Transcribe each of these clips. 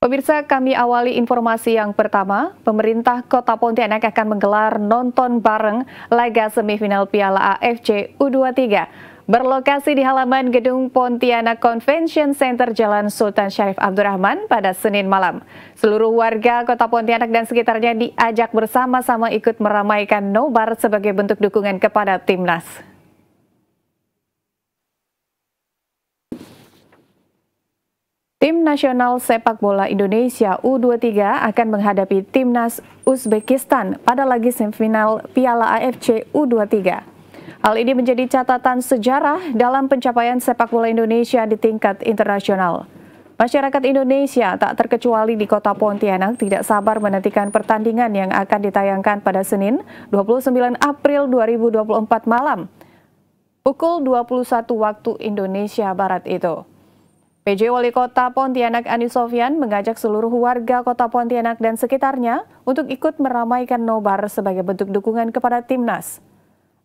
Pemirsa, kami awali informasi yang pertama. Pemerintah Kota Pontianak akan menggelar nonton bareng laga semifinal Piala AFC U23. Berlokasi di halaman Gedung Pontianak Convention Center Jalan Sultan Syarif Abdurrahman pada Senin malam. Seluruh warga Kota Pontianak dan sekitarnya diajak bersama-sama ikut meramaikan nobar sebagai bentuk dukungan kepada timnas. Tim Nasional Sepak Bola Indonesia U23 akan menghadapi Timnas Uzbekistan pada lagi semifinal Piala AFC U23. Hal ini menjadi catatan sejarah dalam pencapaian sepak bola Indonesia di tingkat internasional. Masyarakat Indonesia tak terkecuali di kota Pontianak tidak sabar menantikan pertandingan yang akan ditayangkan pada Senin 29 April 2024 malam pukul 21 waktu Indonesia Barat itu. PJ Wali Kota Pontianak Ani Sofyan mengajak seluruh warga Kota Pontianak dan sekitarnya untuk ikut meramaikan nobar sebagai bentuk dukungan kepada timnas.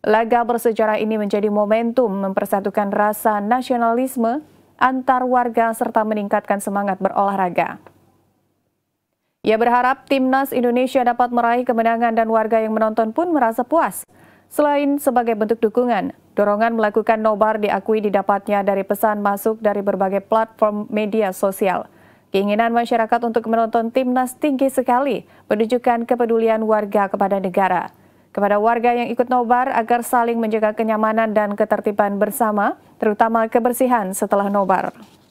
Laga bersejarah ini menjadi momentum mempersatukan rasa nasionalisme antar warga serta meningkatkan semangat berolahraga. Ia berharap timnas Indonesia dapat meraih kemenangan dan warga yang menonton pun merasa puas Selain sebagai bentuk dukungan, dorongan melakukan nobar diakui didapatnya dari pesan masuk dari berbagai platform media sosial. Keinginan masyarakat untuk menonton timnas tinggi sekali, menunjukkan kepedulian warga kepada negara. Kepada warga yang ikut nobar agar saling menjaga kenyamanan dan ketertiban bersama, terutama kebersihan setelah nobar.